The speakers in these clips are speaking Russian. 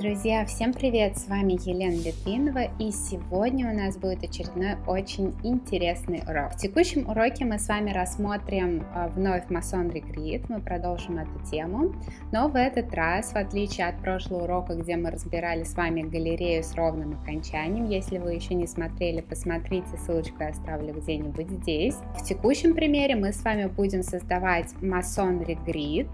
Друзья, всем привет! С вами Елена Литвинова и сегодня у нас будет очередной очень интересный урок. В текущем уроке мы с вами рассмотрим а, вновь масон регрид, мы продолжим эту тему, но в этот раз, в отличие от прошлого урока, где мы разбирали с вами галерею с ровным окончанием, если вы еще не смотрели, посмотрите, ссылочку я оставлю где-нибудь здесь. В текущем примере мы с вами будем создавать масон регрид,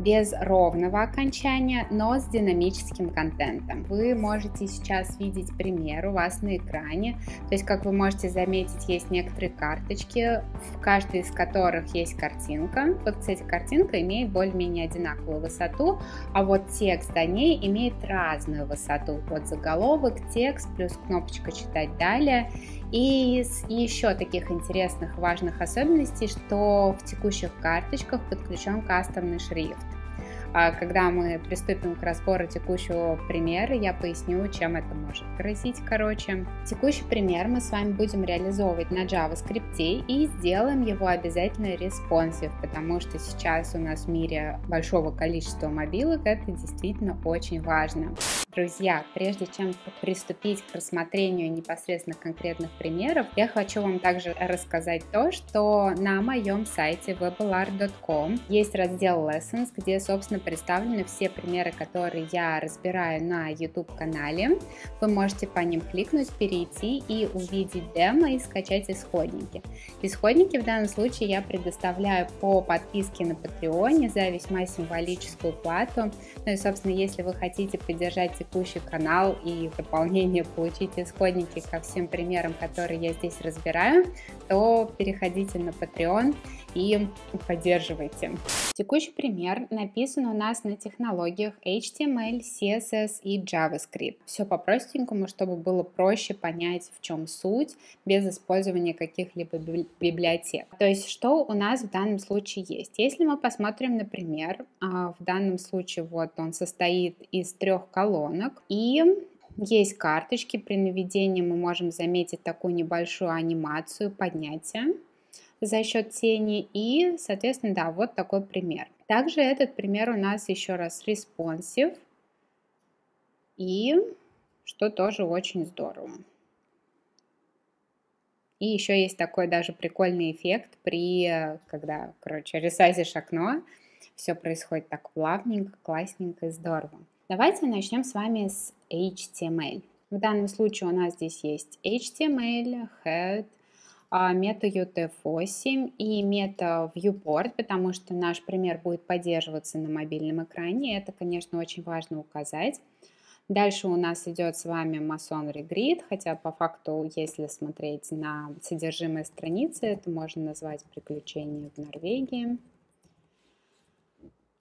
без ровного окончания, но с динамическим контентом. Вы можете сейчас видеть пример у вас на экране. То есть, как вы можете заметить, есть некоторые карточки, в каждой из которых есть картинка. Вот, кстати, картинка имеет более-менее одинаковую высоту, а вот текст о ней имеет разную высоту. Вот заголовок, текст, плюс кнопочка «Читать далее» И из еще таких интересных важных особенностей, что в текущих карточках подключен кастомный шрифт. А когда мы приступим к разбору текущего примера, я поясню, чем это может грозить. Короче, текущий пример мы с вами будем реализовывать на JavaScript и сделаем его обязательно респонсив, потому что сейчас у нас в мире большого количества мобилок это действительно очень важно. Друзья, прежде чем приступить к рассмотрению непосредственно конкретных примеров, я хочу вам также рассказать то, что на моем сайте webalar.com есть раздел Lessons, где, собственно, представлены все примеры, которые я разбираю на YouTube-канале. Вы можете по ним кликнуть, перейти и увидеть демо и скачать исходники. Исходники в данном случае я предоставляю по подписке на Патреоне за весьма символическую плату. Ну и, собственно, если вы хотите поддержать текущий канал и в дополнение получить исходники ко всем примерам, которые я здесь разбираю, то переходите на Patreon и поддерживайте. Текущий пример написан у нас на технологиях HTML, CSS и JavaScript. Все по-простенькому, чтобы было проще понять, в чем суть, без использования каких-либо библиотек. То есть, что у нас в данном случае есть? Если мы посмотрим, например, а, в данном случае вот он состоит из трех колонок и есть карточки, при наведении мы можем заметить такую небольшую анимацию поднятия за счет тени. И, соответственно, да, вот такой пример. Также этот пример у нас еще раз респонсив. И что тоже очень здорово. И еще есть такой даже прикольный эффект при, э, когда, короче, ресайзишь окно, все происходит так плавненько, классненько и здорово. Давайте начнем с вами с HTML. В данном случае у нас здесь есть HTML, head, а, мета UTF-8 и мета Viewport, потому что наш пример будет поддерживаться на мобильном экране. Это, конечно, очень важно указать. Дальше у нас идет с вами Masonry Grid, хотя по факту, если смотреть на содержимое страницы, это можно назвать «Приключения в Норвегии».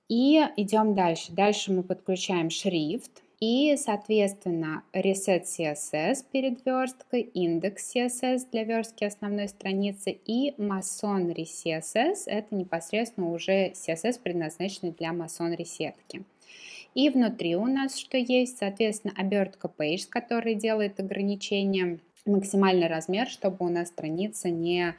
И идем дальше. Дальше мы подключаем шрифт. И, соответственно, Reset CSS перед версткой, индекс CSS для верстки основной страницы и Masonry CSS – это непосредственно уже CSS, предназначенный для Masonry сетки. И внутри у нас что есть? Соответственно, обертка Page, который делает ограничение, максимальный размер, чтобы у нас страница не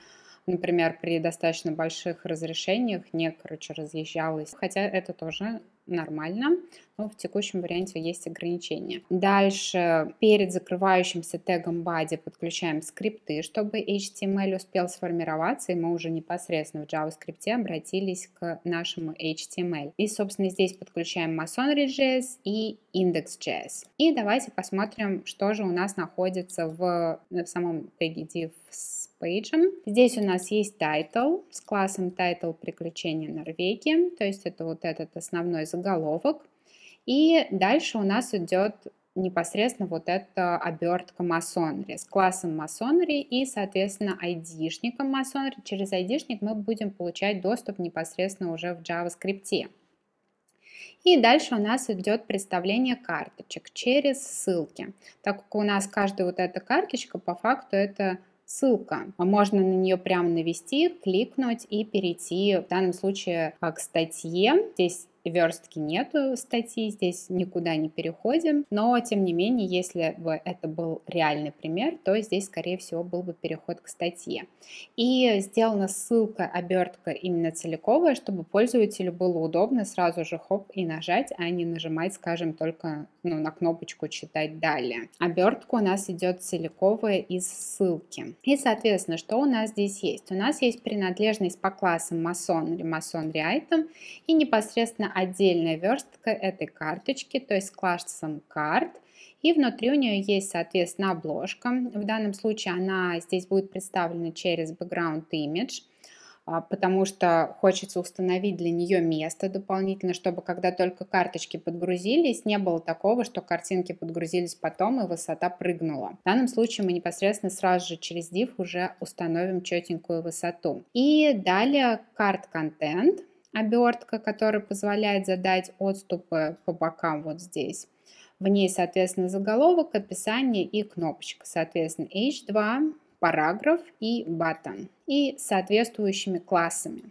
Например, при достаточно больших разрешениях не, короче, разъезжалась. Хотя это тоже нормально, но в текущем варианте есть ограничения. Дальше перед закрывающимся тегом body подключаем скрипты, чтобы HTML успел сформироваться, и мы уже непосредственно в JavaScript обратились к нашему HTML. И, собственно, здесь подключаем Masonry.js и Index.js. И давайте посмотрим, что же у нас находится в, в самом теге div Page. Здесь у нас есть title с классом title приключения Норвегии, то есть это вот этот основной заголовок. И дальше у нас идет непосредственно вот эта обертка масонри с классом масонри и, соответственно, айдишником масонри. Через айдишник мы будем получать доступ непосредственно уже в JavaScript. И дальше у нас идет представление карточек через ссылки. Так как у нас каждая вот эта карточка по факту это ссылка. А можно на нее прямо навести, кликнуть и перейти в данном случае а, к статье. Здесь верстки нету статьи, здесь никуда не переходим, но тем не менее, если бы это был реальный пример, то здесь, скорее всего, был бы переход к статье. И сделана ссылка, обертка именно целиковая, чтобы пользователю было удобно сразу же хоп и нажать, а не нажимать, скажем, только ну, на кнопочку «Читать далее». Обертка у нас идет целиковая из ссылки. И, соответственно, что у нас здесь есть? У нас есть принадлежность по классам масон или масон реайтом и непосредственно отдельная верстка этой карточки, то есть классом карт. И внутри у нее есть, соответственно, обложка. В данном случае она здесь будет представлена через background image а, потому что хочется установить для нее место дополнительно, чтобы когда только карточки подгрузились, не было такого, что картинки подгрузились потом и высота прыгнула. В данном случае мы непосредственно сразу же через div уже установим четенькую высоту. И далее карт контент обертка, которая позволяет задать отступы по бокам вот здесь. В ней, соответственно, заголовок, описание и кнопочка. Соответственно, H2, параграф и button. И соответствующими классами.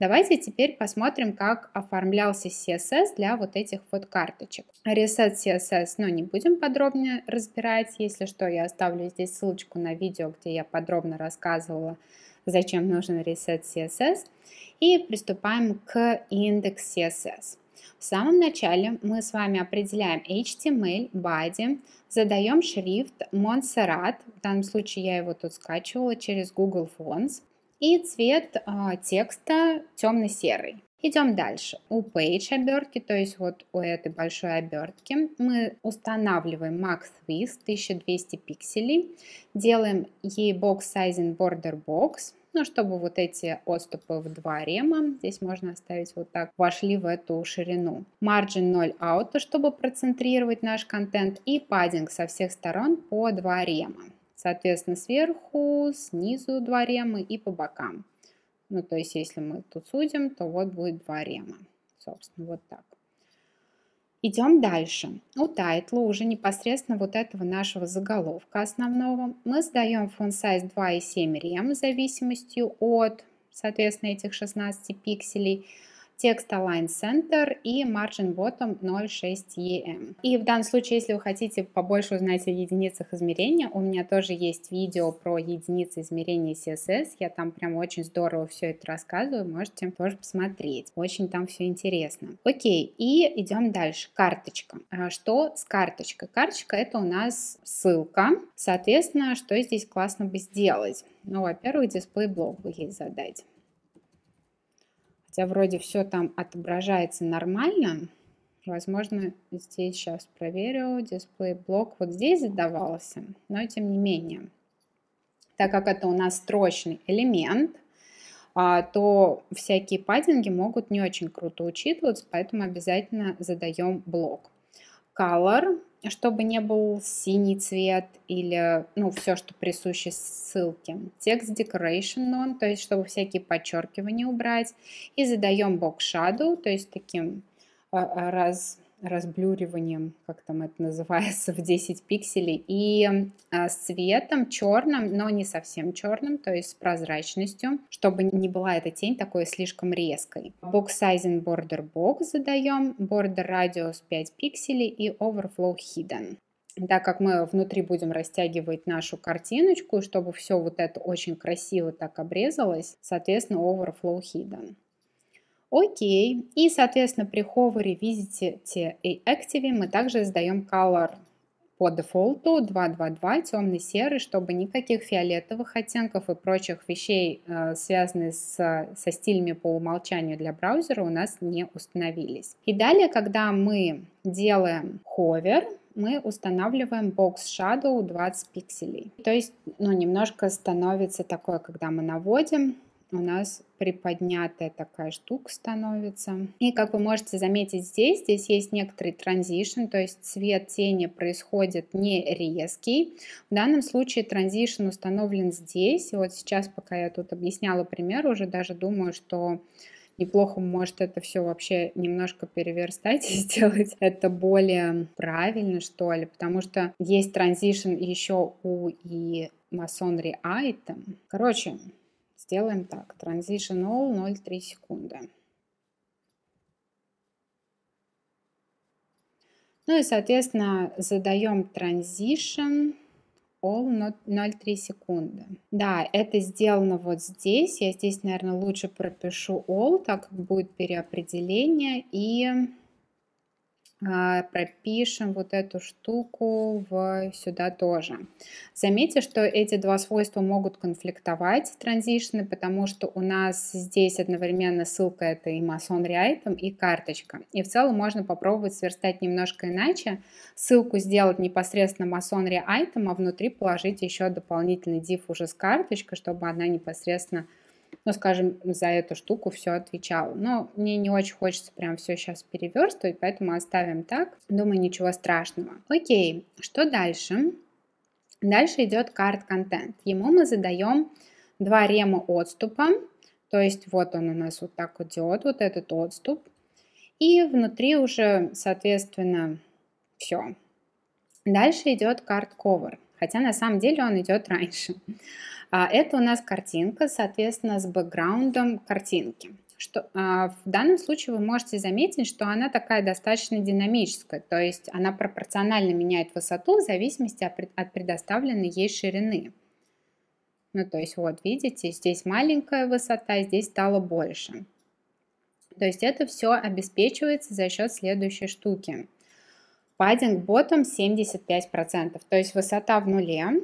Давайте теперь посмотрим, как оформлялся CSS для вот этих вот карточек. Reset CSS, но ну, не будем подробнее разбирать. Если что, я оставлю здесь ссылочку на видео, где я подробно рассказывала зачем нужен reset CSS. И приступаем к индекс CSS. В самом начале мы с вами определяем HTML, body, эм задаем шрифт Montserrat, в данном случае я его тут скачивала через Google Fonts, и цвет э, текста темно-серый. Идем дальше. У page обертки, то есть вот у этой большой обертки, мы устанавливаем max width 1200 пикселей, делаем ей box sizing border box, ну, чтобы вот эти отступы в два рема, здесь можно оставить вот так, вошли в эту ширину. Margin 0 out, чтобы процентрировать наш контент, и паддинг со всех сторон по два рема. Соответственно, сверху, снизу два ремы и по бокам. Ну, то есть, если мы тут судим, то вот будет два рема. Собственно, вот так. Идем дальше. У тайтла уже непосредственно вот этого нашего заголовка основного мы сдаем фон сайз 2 и 7 рем в зависимости от, соответственно, этих 16 пикселей – текст Align Center и Margin Bottom 0.6 EM. И в данном случае, если вы хотите побольше узнать о единицах измерения, у меня тоже есть видео про единицы измерения CSS, я там прям очень здорово все это рассказываю, можете тоже посмотреть, очень там все интересно. Окей, и идем дальше, карточка. А что с карточкой? Карточка это у нас ссылка, соответственно, что здесь классно бы сделать? Ну, во-первых, дисплей блок бы ей задать хотя вроде все там отображается нормально. Возможно, здесь сейчас проверю, дисплей блок вот здесь задавался, но тем не менее. Так как это у нас строчный элемент, а, то всякие паддинги могут не очень круто учитываться, поэтому обязательно задаем блок. Color чтобы не был синий цвет или, ну, все, что присуще ссылке. Текст decoration on, то есть, чтобы всякие подчеркивания убрать. И задаем box shadow, то есть, таким а, а, раз разблюриванием, как там это называется, в 10 пикселей, и а, с цветом черным, но не совсем черным, то есть с прозрачностью, чтобы не была эта тень такой слишком резкой. Box Sizing Border Box задаем, Border Radius 5 пикселей и Overflow Hidden так как мы внутри будем растягивать нашу картиночку, чтобы все вот это очень красиво так обрезалось, соответственно, overflow hidden. Окей. И, соответственно, при ховере hover, те и активе мы также задаем color по дефолту 222 темный-серый, чтобы никаких фиолетовых оттенков и прочих вещей, э, связанных с, со стилями по умолчанию для браузера, у нас не установились. И далее, когда мы делаем ховер, мы устанавливаем box Shadow 20 пикселей. То есть, ну, немножко становится такое, когда мы наводим, у нас приподнятая такая штука становится. И как вы можете заметить здесь, здесь есть некоторый транзишн, то есть цвет тени происходит не резкий. В данном случае транзишн установлен здесь. И вот сейчас, пока я тут объясняла пример, уже даже думаю, что неплохо может это все вообще немножко переверстать и сделать это более правильно, что ли, потому что есть транзишн еще у и масонри item. Короче, Сделаем так. Transition all 0,3 секунды. Ну и, соответственно, задаем transition all 0,3 секунды. Да, это сделано вот здесь. Я здесь, наверное, лучше пропишу all, так как будет переопределение. И а, пропишем вот эту штуку в, сюда тоже. Заметьте, что эти два свойства могут конфликтовать, транзишны, потому что у нас здесь одновременно ссылка это и масон реайтом, и карточка. И в целом можно попробовать сверстать немножко иначе. Ссылку сделать непосредственно масон реайтом, а внутри положить еще дополнительный div уже с карточкой, чтобы она непосредственно ну, скажем, за эту штуку все отвечал. Но мне не очень хочется прям все сейчас переверстывать, поэтому оставим так. Думаю, ничего страшного. Окей, что дальше? Дальше идет карт-контент. Ему мы задаем два рема отступа, то есть вот он у нас вот так идет, вот этот отступ. И внутри уже, соответственно, все. Дальше идет карт-ковер, хотя на самом деле он идет раньше. А, это у нас картинка, соответственно, с бэкграундом картинки. Что, а, в данном случае вы можете заметить, что она такая достаточно динамическая, то есть она пропорционально меняет высоту в зависимости от предоставленной ей ширины. Ну, то есть вот видите, здесь маленькая высота, здесь стало больше. То есть это все обеспечивается за счет следующей штуки. padding bottom 75%, то есть высота в нуле,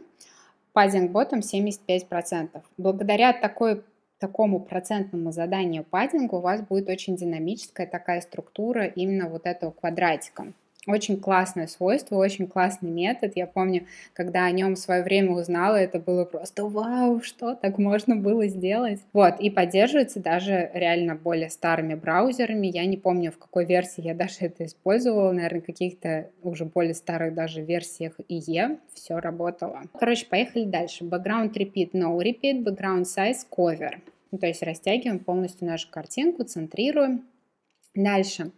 Паддинг ботом 75%. Благодаря такой, такому процентному заданию паддингу у вас будет очень динамическая такая структура именно вот этого квадратика. Очень классное свойство, очень классный метод. Я помню, когда о нем в свое время узнала, это было просто вау, что так можно было сделать. Вот, и поддерживается даже реально более старыми браузерами. Я не помню, в какой версии я даже это использовала, наверное, каких-то уже более старых даже версиях IE все работало. Короче, поехали дальше. Background repeat, no repeat, background size, cover. Ну, то есть растягиваем полностью нашу картинку, центрируем. Дальше.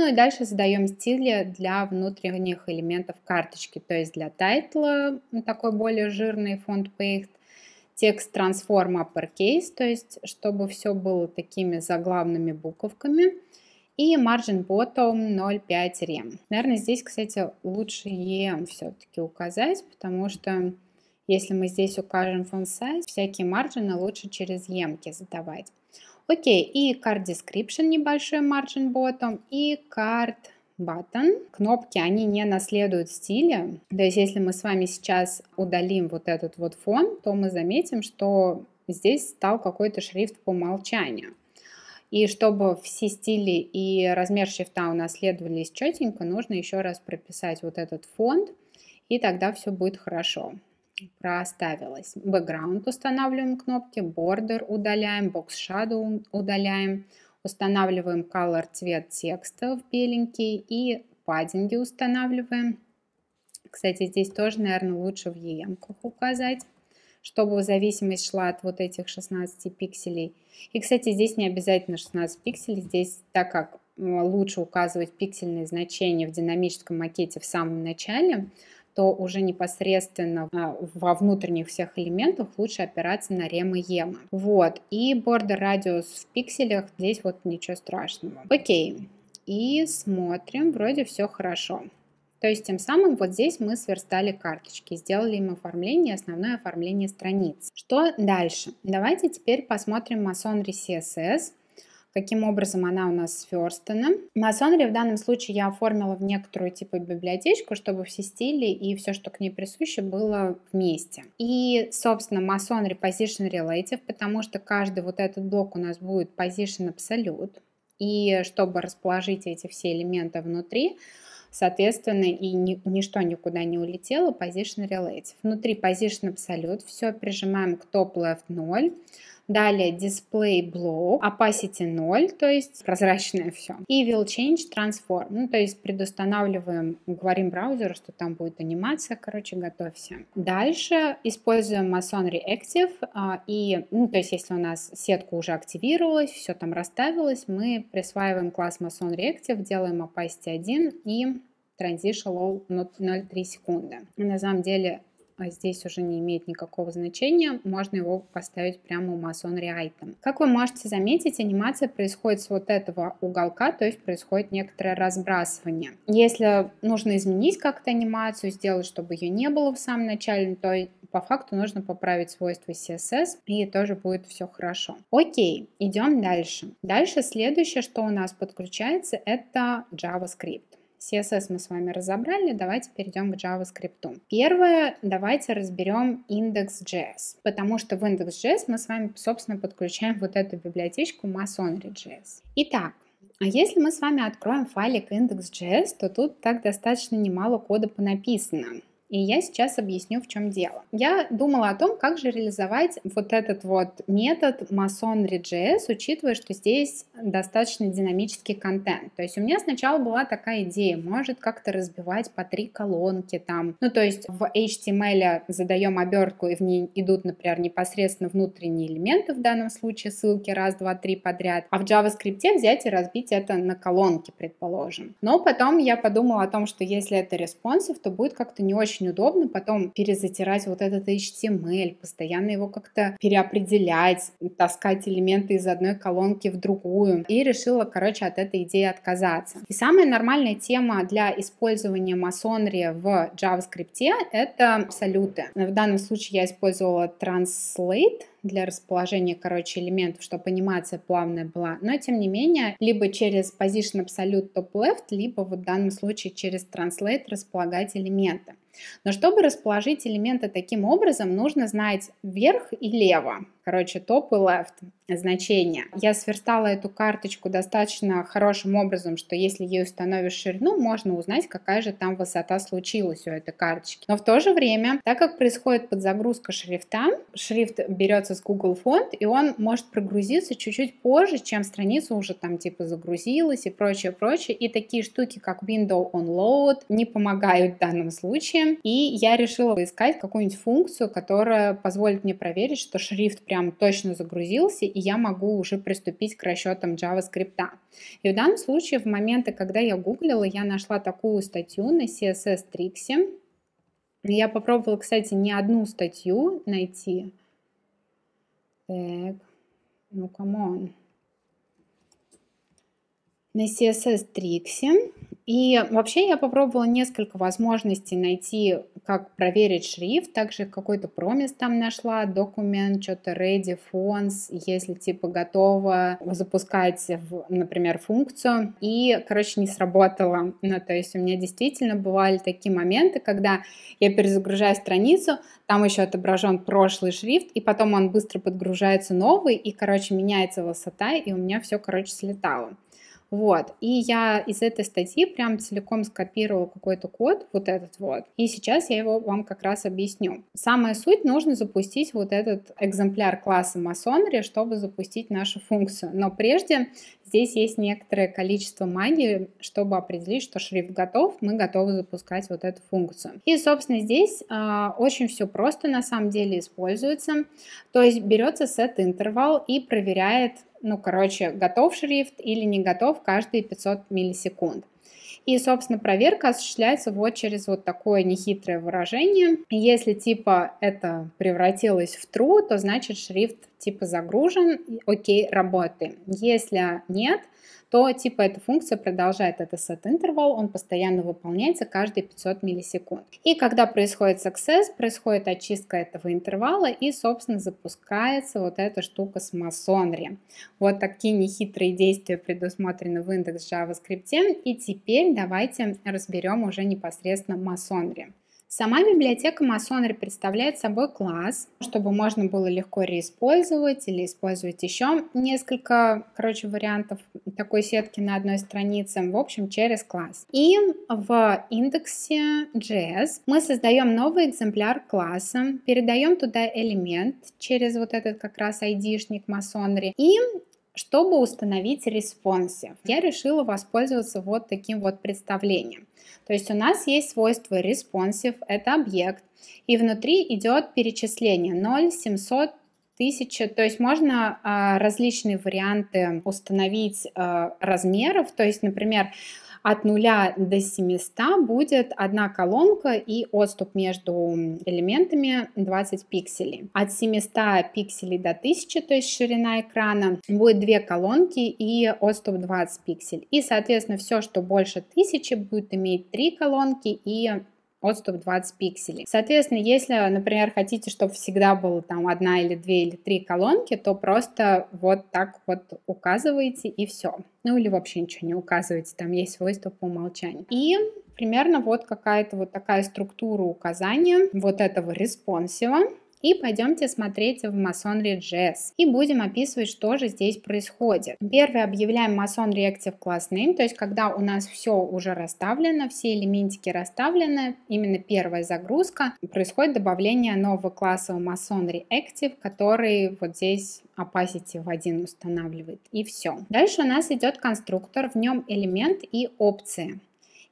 Ну и дальше задаем стили для внутренних элементов карточки, то есть для тайтла, такой более жирный фонд paste, текст трансформа uppercase, то есть чтобы все было такими заглавными буковками, и margin bottom 0,5 rem. Наверное, здесь, кстати, лучше EM все-таки указать, потому что если мы здесь укажем font size, всякие маржины лучше через емки задавать. Окей, и card description небольшой margin bottom, и card button. Кнопки, они не наследуют стиля. То есть, если мы с вами сейчас удалим вот этот вот фон, то мы заметим, что здесь стал какой-то шрифт по умолчанию. И чтобы все стили и размер шрифта унаследовались четенько, нужно еще раз прописать вот этот фонд, и тогда все будет хорошо проставилось. Background устанавливаем кнопки, border удаляем, box shadow удаляем, устанавливаем color цвет текста в беленький и паддинги устанавливаем. Кстати, здесь тоже, наверное, лучше в em указать чтобы зависимость шла от вот этих 16 пикселей. И, кстати, здесь не обязательно 16 пикселей, здесь, так как лучше указывать пиксельные значения в динамическом макете в самом начале, то уже непосредственно а, во внутренних всех элементах лучше опираться на рем ема. Вот, и border radius в пикселях, здесь вот ничего страшного. Окей, и смотрим, вроде все хорошо. То есть тем самым вот здесь мы сверстали карточки, сделали им оформление, основное оформление страниц. Что дальше? Давайте теперь посмотрим Masonry CSS. Каким образом, она у нас сверстана. Масонри в данном случае я оформила в некоторую типа библиотечку, чтобы все стили и все, что к ней присуще, было вместе. И, собственно, масонри position relative, потому что каждый вот этот блок у нас будет position absolute. И чтобы расположить эти все элементы внутри, соответственно, и ни, ничто никуда не улетело, position relative. Внутри position absolute, все прижимаем к top left 0, Далее display blue, opacity 0, то есть прозрачное все. И will change transform, ну, то есть предустанавливаем, говорим браузеру, что там будет анимация, короче, готовься. Дальше используем Mason Reactive, а, и, ну, то есть если у нас сетка уже активировалась, все там расставилось, мы присваиваем класс Mason Reactive, делаем opacity 1 и transition low 0,3 секунды. На самом деле а здесь уже не имеет никакого значения, можно его поставить прямо у Mason Rewrite. Как вы можете заметить, анимация происходит с вот этого уголка, то есть происходит некоторое разбрасывание. Если нужно изменить как-то анимацию, сделать, чтобы ее не было в самом начале, то по факту нужно поправить свойства CSS, и тоже будет все хорошо. Окей, идем дальше. Дальше следующее, что у нас подключается, это JavaScript. CSS мы с вами разобрали, давайте перейдем к JavaScript. Первое, давайте разберем index.js, потому что в index.js мы с вами, собственно, подключаем вот эту библиотечку masonry.js. Итак, а если мы с вами откроем файлик index.js, то тут так достаточно немало кода понаписано. И я сейчас объясню, в чем дело. Я думала о том, как же реализовать вот этот вот метод Masonry.js, учитывая, что здесь достаточно динамический контент. То есть у меня сначала была такая идея, может как-то разбивать по три колонки там. Ну, то есть в HTML эм задаем обертку, и в ней идут, например, непосредственно внутренние элементы, в данном случае ссылки раз, два, три подряд. А в JavaScript взять и разбить это на колонки, предположим. Но потом я подумала о том, что если это responsive, то будет как-то не очень очень удобно потом перезатирать вот этот HTML, постоянно его как-то переопределять, таскать элементы из одной колонки в другую. И решила, короче, от этой идеи отказаться. И самая нормальная тема для использования масонри в JavaScript — это абсолюты. В данном случае я использовала Translate, для расположения, короче, элементов, чтобы анимация плавная была. Но, тем не менее, либо через Position Absolute Top Left, либо вот в данном случае через Translate располагать элементы. Но чтобы расположить элементы таким образом, нужно знать вверх и лево короче, топ и left значения. Я сверстала эту карточку достаточно хорошим образом, что если ей установишь ширину, можно узнать, какая же там высота случилась у этой карточки. Но в то же время, так как происходит подзагрузка шрифта, шрифт берется с Google Font и он может прогрузиться чуть-чуть позже, чем страница уже там типа загрузилась и прочее, прочее. И такие штуки, как window on load, не помогают в данном случае. И я решила поискать какую-нибудь функцию, которая позволит мне проверить, что шрифт прям прям точно загрузился, и я могу уже приступить к расчетам JavaScript. И в данном случае, в моменты, когда я гуглила, я нашла такую статью на CSS Trixie. Я попробовала, кстати, не одну статью найти. Так, ну, камон. На CSS Trixie и вообще я попробовала несколько возможностей найти, как проверить шрифт, также какой-то промис там нашла, документ, что-то ready, fonts, если типа готова запускать, например, функцию. И, короче, не сработало. Ну, то есть у меня действительно бывали такие моменты, когда я перезагружаю страницу, там еще отображен прошлый шрифт, и потом он быстро подгружается новый, и, короче, меняется высота, и у меня все, короче, слетало. Вот. И я из этой статьи прям целиком скопировала какой-то код, вот этот вот. И сейчас я его вам как раз объясню. Самая суть, нужно запустить вот этот экземпляр класса масонри, чтобы запустить нашу функцию. Но прежде здесь есть некоторое количество магии, чтобы определить, что шрифт готов, мы готовы запускать вот эту функцию. И, собственно, здесь э, очень все просто на самом деле используется. То есть берется set интервал и проверяет ну, короче, готов шрифт или не готов каждые 500 миллисекунд. И, собственно, проверка осуществляется вот через вот такое нехитрое выражение. Если типа это превратилось в true, то значит шрифт типа загружен, окей, работаем. Если нет, то типа эта функция продолжает это set интервал, он постоянно выполняется каждые 500 миллисекунд. И когда происходит success, происходит очистка этого интервала и, собственно, запускается вот эта штука с масонри. Вот такие нехитрые действия предусмотрены в индекс JavaScript. И теперь давайте разберем уже непосредственно масонри. Сама библиотека Masonry представляет собой класс, чтобы можно было легко реиспользовать или использовать еще несколько, короче, вариантов такой сетки на одной странице, в общем, через класс. И в индексе JS мы создаем новый экземпляр класса, передаем туда элемент через вот этот как раз ID-шник Masonry и чтобы установить респонсив, я решила воспользоваться вот таким вот представлением. То есть у нас есть свойство responsive, это объект, и внутри идет перечисление 0, 700, 1000, то есть можно э, различные варианты установить э, размеров, то есть, например, от 0 до 700 будет одна колонка и отступ между элементами 20 пикселей. От 700 пикселей до 1000, то есть ширина экрана, будет две колонки и отступ 20 пикселей. И, соответственно, все, что больше 1000, будет иметь три колонки и отступ 20 пикселей. Соответственно, если, например, хотите, чтобы всегда было там одна или две или три колонки, то просто вот так вот указываете и все. Ну или вообще ничего не указываете, там есть свойство по умолчанию. И примерно вот какая-то вот такая структура указания вот этого респонсива. И пойдемте смотреть в Masonry JS и будем описывать, что же здесь происходит. Первое объявляем Mason Reactive Class Name, то есть когда у нас все уже расставлено, все элементики расставлены, именно первая загрузка, происходит добавление нового класса Mason Reactive, который вот здесь opacity в один устанавливает и все. Дальше у нас идет конструктор, в нем элемент и опции.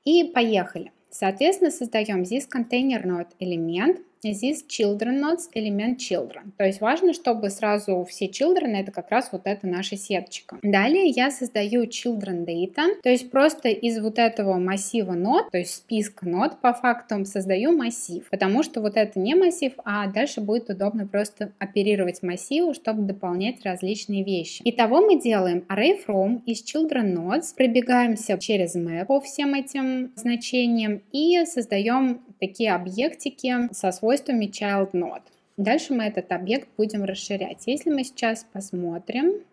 И поехали. Соответственно, создаем здесь контейнерный элемент, this children nodes элемент children. То есть важно, чтобы сразу все children это как раз вот эта наша сеточка. Далее я создаю children data, то есть просто из вот этого массива нод, то есть списка нод по факту создаю массив, потому что вот это не массив, а дальше будет удобно просто оперировать массиву, чтобы дополнять различные вещи. Итого мы делаем array from из children nodes, пробегаемся через map по всем этим значениям и создаем такие объектики со свойствами свойствами child node. Дальше мы этот объект будем расширять. Если мы сейчас посмотрим,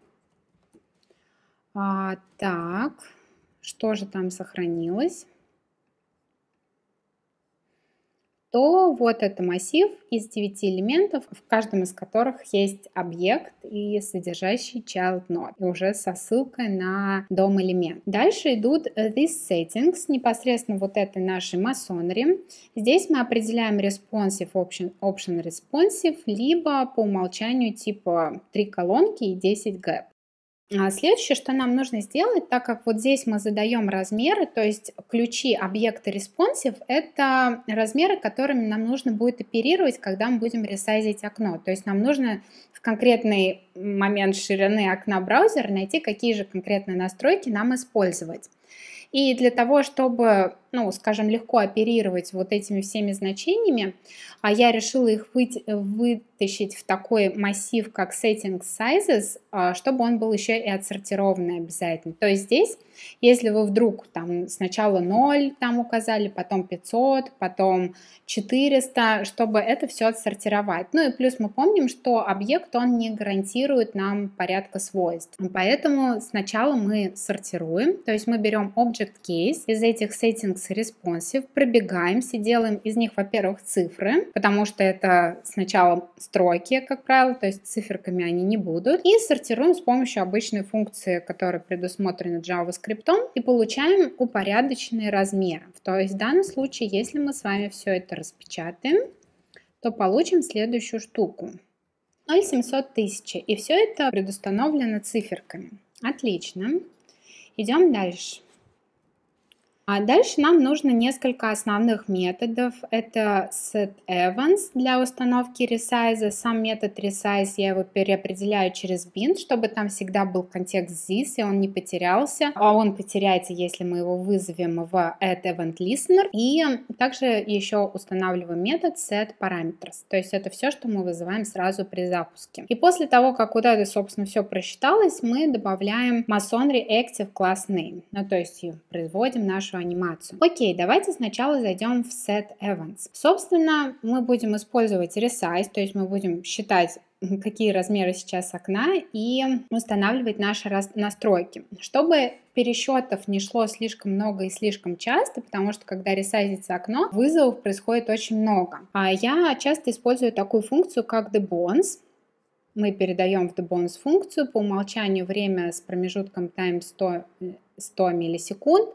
а, так, что же там сохранилось? то вот это массив из 9 элементов, в каждом из которых есть объект и содержащий child node, и уже со ссылкой на дом элемент. Дальше идут э, these settings, непосредственно вот этой нашей масонри. Здесь мы определяем responsive option, option responsive, либо по умолчанию типа 3 колонки и 10 гэп. А следующее, что нам нужно сделать, так как вот здесь мы задаем размеры, то есть ключи объекта responsive, это размеры, которыми нам нужно будет оперировать, когда мы будем ресайзить окно. То есть нам нужно в конкретный момент ширины окна браузера найти, какие же конкретные настройки нам использовать. И для того, чтобы ну, скажем, легко оперировать вот этими всеми значениями, а я решила их вытащить в такой массив, как Setting Sizes, а, чтобы он был еще и отсортированный обязательно. То есть здесь, если вы вдруг там сначала 0 там указали, потом 500, потом 400, чтобы это все отсортировать. Ну и плюс мы помним, что объект, он не гарантирует нам порядка свойств. Поэтому сначала мы сортируем, то есть мы берем Object Case, из этих Setting функции responsive, пробегаемся, делаем из них, во-первых, цифры, потому что это сначала строки, как правило, то есть циферками они не будут, и сортируем с помощью обычной функции, которая предусмотрена JavaScript, и получаем упорядоченный размер. То есть в данном случае, если мы с вами все это распечатаем, то получим следующую штуку. 0,700 тысяч, И все это предустановлено циферками. Отлично. Идем дальше. А дальше нам нужно несколько основных методов. Это set events для установки resize. Сам метод resize я его переопределяю через bin, чтобы там всегда был контекст this, и он не потерялся. А он потеряется, если мы его вызовем в add event listener. И также еще устанавливаем метод set parameters. То есть это все, что мы вызываем сразу при запуске. И после того, как куда это, собственно, все просчиталось, мы добавляем masonry active class name. Ну, то есть производим нашу нашу анимацию. Окей, давайте сначала зайдем в set events. Собственно, мы будем использовать resize, то есть мы будем считать какие размеры сейчас окна и устанавливать наши настройки, чтобы пересчетов не шло слишком много и слишком часто, потому что когда ресайзится окно, вызовов происходит очень много. А я часто использую такую функцию, как the bonds мы передаем в debones функцию по умолчанию время с промежутком time 100, 100 э, миллисекунд.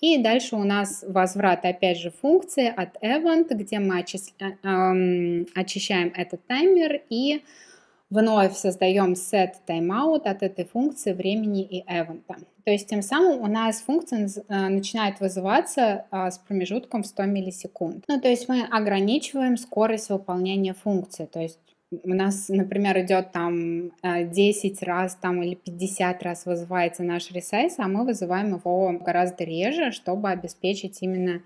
И дальше у нас возврат опять же функции от event, где мы э, эм, очищаем этот таймер и вновь создаем set timeout от этой функции времени и event. То есть тем самым у нас функция э, начинает вызываться с промежутком в 100 миллисекунд. Ну, то есть мы ограничиваем скорость выполнения функции. То есть у нас, например, идет там 10 э, раз там, или 50 раз вызывается наш ресайз, а мы вызываем его гораздо реже, чтобы обеспечить именно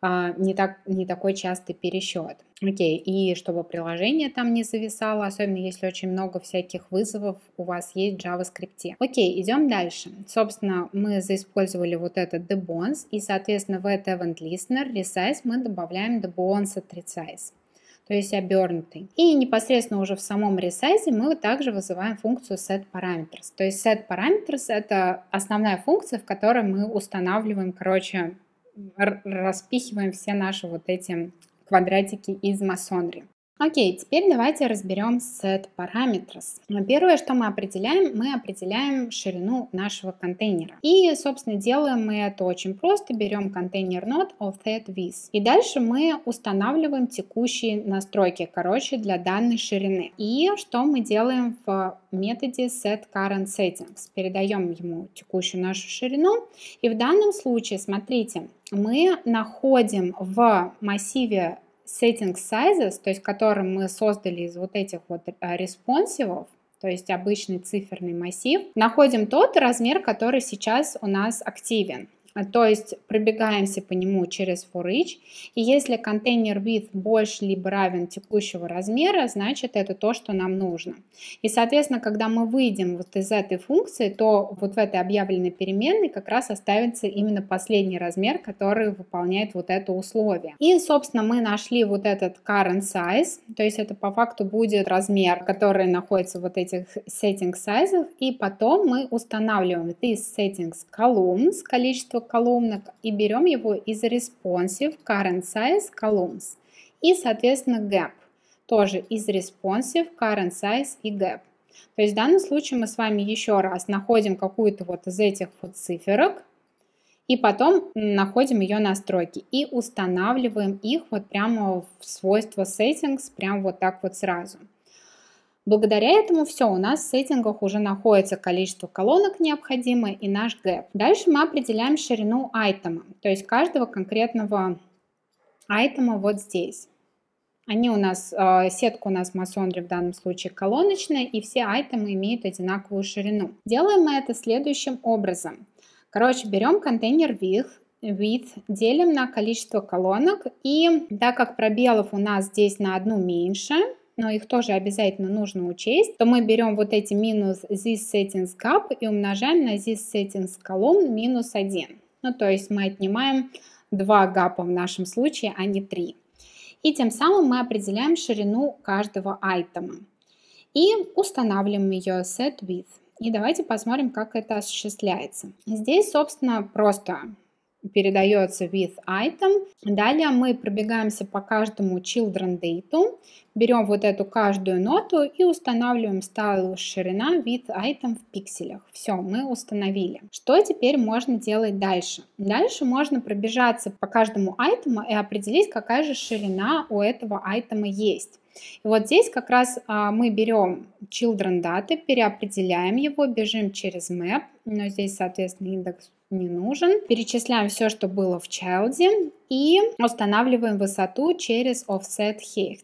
а, не, так, не такой частый пересчет. Окей, okay. и чтобы приложение там не зависало, особенно если очень много всяких вызовов у вас есть в JavaScript. Окей, okay, идем дальше. Собственно, мы заиспользовали вот этот debons, и, соответственно, в этот event listener resize мы добавляем debons от resize то есть обернутый. И непосредственно уже в самом ресайзе мы также вызываем функцию setParameters. То есть setParameters — это основная функция, в которой мы устанавливаем, короче, распихиваем все наши вот эти квадратики из масонри. Окей, теперь давайте разберем set parameters. Ну, первое, что мы определяем, мы определяем ширину нашего контейнера. И, собственно, делаем мы это очень просто. Берем контейнер not of that with. И дальше мы устанавливаем текущие настройки, короче, для данной ширины. И что мы делаем в методе set current settings? Передаем ему текущую нашу ширину. И в данном случае, смотрите, мы находим в массиве setting sizes, то есть который мы создали из вот этих вот респонсивов, а, то есть обычный циферный массив, находим тот размер, который сейчас у нас активен. А, то есть пробегаемся по нему через for each. И если контейнер width больше либо равен текущего размера, значит это то, что нам нужно. И, соответственно, когда мы выйдем вот из этой функции, то вот в этой объявленной переменной как раз оставится именно последний размер, который выполняет вот это условие. И, собственно, мы нашли вот этот current size, то есть это по факту будет размер, который находится в вот этих settings sizes, и потом мы устанавливаем this settings columns, количество колонок и берем его из responsive current size columns и, соответственно, gap, тоже из responsive current size и gap. То есть в данном случае мы с вами еще раз находим какую-то вот из этих вот циферок, и потом находим ее настройки и устанавливаем их вот прямо в свойство settings, прямо вот так вот сразу. Благодаря этому все, у нас в сеттингах уже находится количество колонок необходимое и наш гэп. Дальше мы определяем ширину айтема, то есть каждого конкретного айтема вот здесь. Они у нас, э, сетка у нас масонри в данном случае колоночная, и все айтемы имеют одинаковую ширину. Делаем мы это следующим образом. Короче, берем контейнер with, with, делим на количество колонок, и так как пробелов у нас здесь на одну меньше, но их тоже обязательно нужно учесть, то мы берем вот эти минус this settings gap и умножаем на this settings column минус 1. Ну, то есть мы отнимаем 2 гапа в нашем случае, а не 3. И тем самым мы определяем ширину каждого айтема. И устанавливаем ее set width. И давайте посмотрим, как это осуществляется. Здесь, собственно, просто передается with item. Далее мы пробегаемся по каждому children date, берем вот эту каждую ноту и устанавливаем style ширина with item в пикселях. Все, мы установили. Что теперь можно делать дальше? Дальше можно пробежаться по каждому айтему и определить, какая же ширина у этого айтема есть. И вот здесь как раз а, мы берем children data, переопределяем его, бежим через map, но здесь, соответственно, индекс не нужен. Перечисляем все, что было в чайлде и устанавливаем высоту через offset height.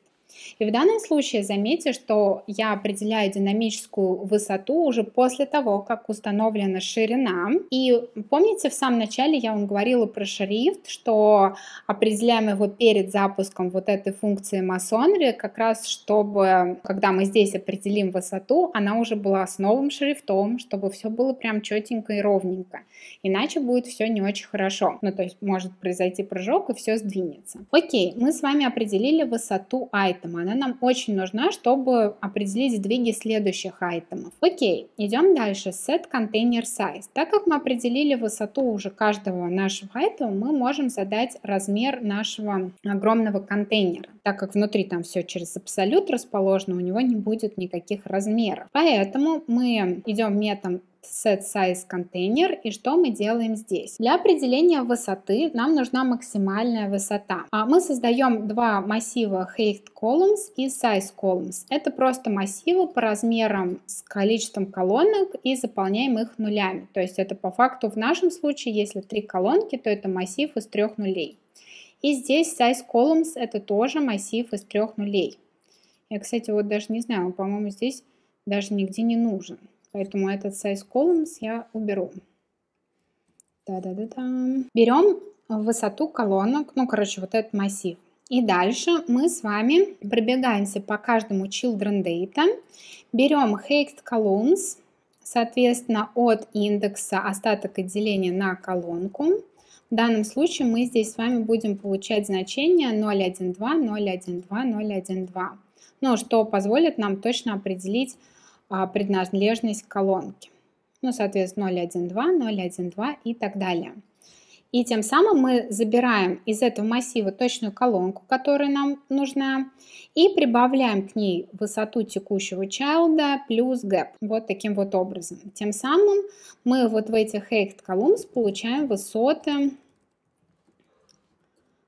И в данном случае заметьте, что я определяю динамическую высоту уже после того, как установлена ширина. И помните, в самом начале я вам говорила про шрифт, что определяем его перед запуском вот этой функции масонри, как раз чтобы, когда мы здесь определим высоту, она уже была с новым шрифтом, чтобы все было прям четенько и ровненько. Иначе будет все не очень хорошо. Ну, то есть может произойти прыжок и все сдвинется. Окей, мы с вами определили высоту айтема программа. Она нам очень нужна, чтобы определить сдвиги следующих айтемов. Окей, идем дальше. Set Container Size. Так как мы определили высоту уже каждого нашего айтема, мы можем задать размер нашего огромного контейнера. Так как внутри там все через абсолют расположено, у него не будет никаких размеров. Поэтому мы идем методом set size контейнер и что мы делаем здесь. Для определения высоты нам нужна максимальная высота. А мы создаем два массива height columns и size columns. Это просто массивы по размерам с количеством колонок и заполняем их нулями. То есть это по факту в нашем случае, если три колонки, то это массив из трех нулей. И здесь size columns это тоже массив из трех нулей. Я, кстати, вот даже не знаю, по-моему, здесь даже нигде не нужен. Поэтому этот size columns я уберу. да да да Берем высоту колонок, ну, короче, вот этот массив. И дальше мы с вами пробегаемся по каждому children data, берем height columns, соответственно, от индекса остаток отделения на колонку. В данном случае мы здесь с вами будем получать значение 0,12, 0,12, 0,12, ну что позволит нам точно определить а, принадлежность колонки, Ну, соответственно, 0,1,2, 0,1,2 и так далее. И тем самым мы забираем из этого массива точную колонку, которая нам нужна, и прибавляем к ней высоту текущего чайлда плюс гэп. Вот таким вот образом. Тем самым мы вот в этих eight columns получаем высоты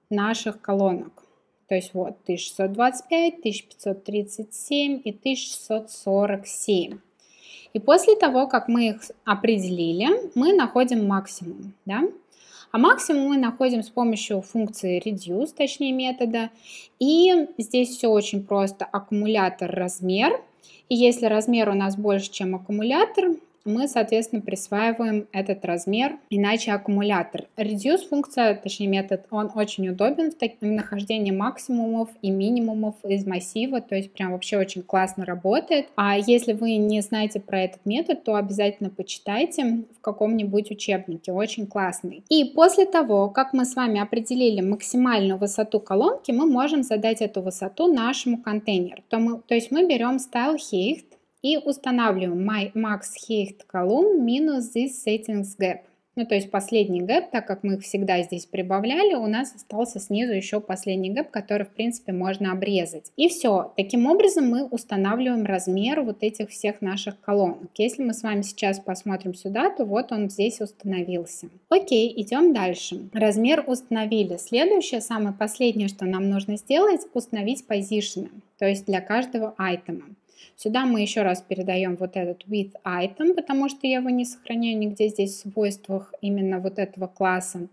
наших колонок. То есть вот 1625, 1537 и 1647. И после того, как мы их определили, мы находим максимум. Да? А максимум мы находим с помощью функции reduce, точнее метода. И здесь все очень просто. Аккумулятор размер. И если размер у нас больше, чем аккумулятор, мы, соответственно, присваиваем этот размер, иначе аккумулятор. Reduce функция, точнее метод, он очень удобен в, нахождении максимумов и минимумов из массива, то есть прям вообще очень классно работает. А если вы не знаете про этот метод, то обязательно почитайте в каком-нибудь учебнике, очень классный. И после того, как мы с вами определили максимальную высоту колонки, мы можем задать эту высоту нашему контейнеру. То, мы, то есть мы берем style height, и устанавливаем my max height column минус this settings gap. Ну, то есть последний гэп, так как мы их всегда здесь прибавляли, у нас остался снизу еще последний гэп, который, в принципе, можно обрезать. И все. Таким образом мы устанавливаем размер вот этих всех наших колонок. Если мы с вами сейчас посмотрим сюда, то вот он здесь установился. Окей, идем дальше. Размер установили. Следующее, самое последнее, что нам нужно сделать, установить позиции. то есть для каждого айтема. Сюда мы еще раз передаем вот этот with item, потому что я его не сохраняю нигде здесь в свойствах именно вот этого класса.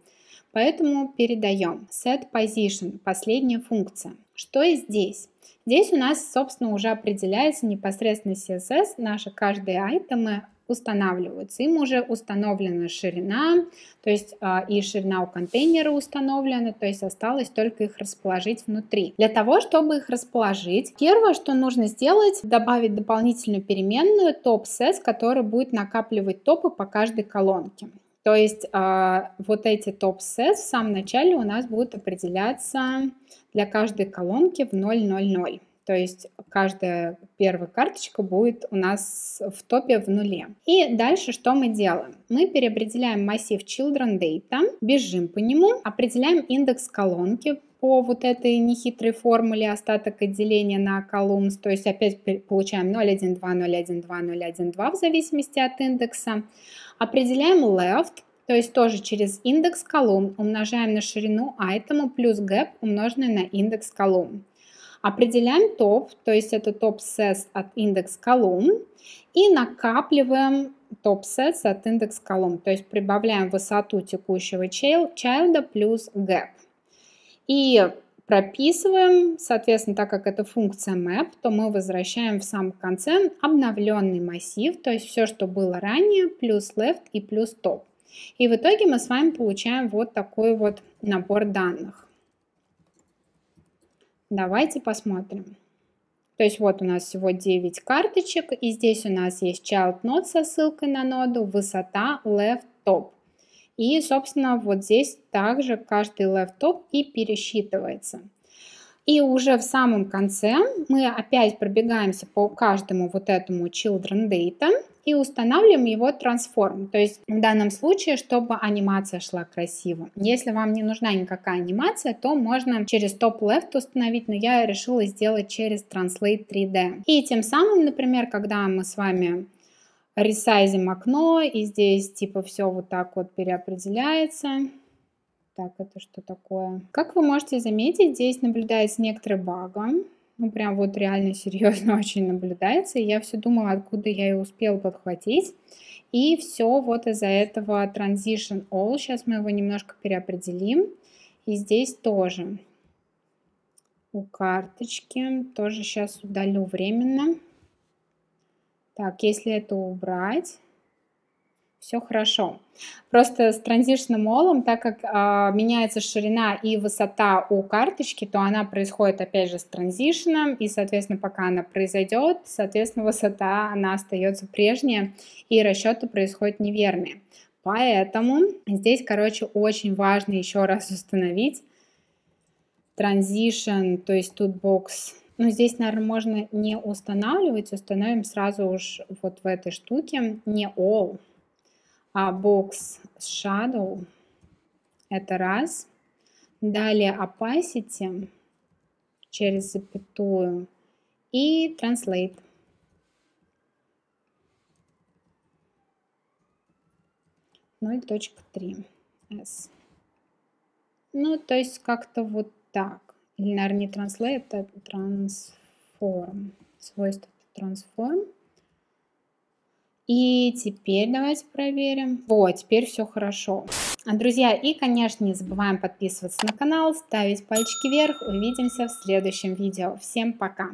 Поэтому передаем set position, последняя функция. Что и здесь? Здесь у нас, собственно, уже определяется непосредственно CSS наши каждые айтемы устанавливаются. Им уже установлена ширина, то есть а, и ширина у контейнера установлена, то есть осталось только их расположить внутри. Для того, чтобы их расположить, первое, что нужно сделать, добавить дополнительную переменную top-set, который будет накапливать топы по каждой колонке. То есть э, вот эти топ-сет в самом начале у нас будут определяться для каждой колонки в 0,00. То есть каждая первая карточка будет у нас в топе в нуле. И дальше что мы делаем? Мы переопределяем массив children data, бежим по нему, определяем индекс колонки по вот этой нехитрой формуле остаток отделения на columns, то есть опять получаем 0,1,2, 0,1,2, 0,1,2 в зависимости от индекса. Определяем left, то есть тоже через индекс колумн умножаем на ширину айтема плюс gap умноженный на индекс колумн. Определяем топ, то есть это топ-сес от индекс колумн, и накапливаем топ-сет от индекс колумн, то есть прибавляем высоту текущего чайлда плюс gap. И прописываем, соответственно, так как это функция map, то мы возвращаем в самом конце обновленный массив, то есть все, что было ранее, плюс left и плюс top. И в итоге мы с вами получаем вот такой вот набор данных. Давайте посмотрим. То есть вот у нас всего 9 карточек, и здесь у нас есть Child Node со ссылкой на ноду, высота Left Top. И, собственно, вот здесь также каждый Left Top и пересчитывается. И уже в самом конце мы опять пробегаемся по каждому вот этому Children Data – и устанавливаем его трансформ. То есть в данном случае, чтобы анимация шла красиво. Если вам не нужна никакая анимация, то можно через топ Left установить, но я решила сделать через Translate 3D. И тем самым, например, когда мы с вами ресайзим окно, и здесь типа все вот так вот переопределяется. Так, это что такое? Как вы можете заметить, здесь наблюдается некоторый багом ну прям вот реально серьезно очень наблюдается. И я все думала, откуда я ее успела подхватить. И все вот из-за этого transition all. Сейчас мы его немножко переопределим. И здесь тоже у карточки. Тоже сейчас удалю временно. Так, если это убрать, все хорошо. Просто с транзишным олом, так как э, меняется ширина и высота у карточки, то она происходит опять же с транзишном, и, соответственно, пока она произойдет, соответственно, высота она остается прежняя, и расчеты происходят неверные. Поэтому здесь, короче, очень важно еще раз установить транзишн, то есть тутбокс. но здесь, наверное, можно не устанавливать, установим сразу уж вот в этой штуке не all, а бокс shadow это раз. Далее opacity через запятую и translate. Ноль точка три S. Ну, то есть как-то вот так. Или, наверное, не translate, а transform. Свойство transform. И теперь давайте проверим. Вот, теперь все хорошо. Друзья, и, конечно, не забываем подписываться на канал, ставить пальчики вверх. Увидимся в следующем видео. Всем пока!